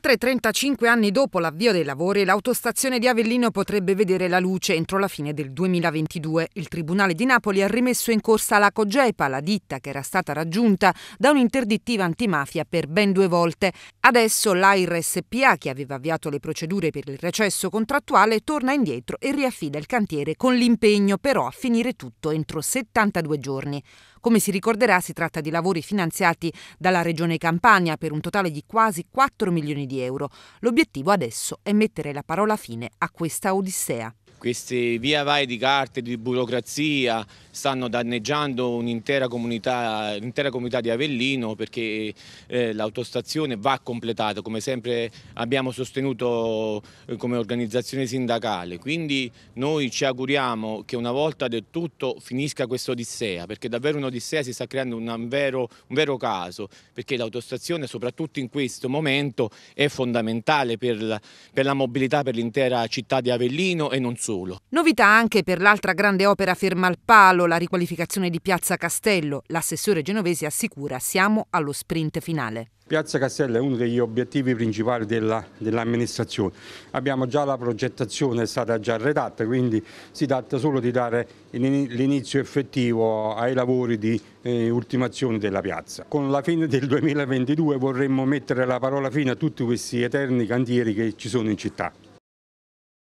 Oltre 35 anni dopo l'avvio dei lavori, l'autostazione di Avellino potrebbe vedere la luce entro la fine del 2022. Il Tribunale di Napoli ha rimesso in corsa la Cogepa, la ditta che era stata raggiunta da un'interdittiva antimafia per ben due volte. Adesso l'AIR SPA, che aveva avviato le procedure per il recesso contrattuale, torna indietro e riaffida il cantiere con l'impegno però a finire tutto entro 72 giorni. Come si ricorderà si tratta di lavori finanziati dalla Regione Campania per un totale di quasi 4 milioni di euro. L'obiettivo adesso è mettere la parola fine a questa odissea questi via vai di carte, di burocrazia stanno danneggiando un'intera comunità, l'intera comunità di Avellino perché eh, l'autostazione va completata, come sempre abbiamo sostenuto eh, come organizzazione sindacale. Quindi noi ci auguriamo che una volta del tutto finisca questa odissea, perché davvero un'odissea si sta creando un vero, un vero caso, perché l'autostazione soprattutto in questo momento è fondamentale per la, per la mobilità per l'intera città di Avellino e non solo solo. Novità anche per l'altra grande opera ferma al palo, la riqualificazione di Piazza Castello. L'assessore genovese assicura siamo allo sprint finale. Piazza Castello è uno degli obiettivi principali dell'amministrazione. Abbiamo già la progettazione, è stata già redatta, quindi si tratta solo di dare l'inizio effettivo ai lavori di eh, ultimazione della piazza. Con la fine del 2022 vorremmo mettere la parola fine a tutti questi eterni cantieri che ci sono in città.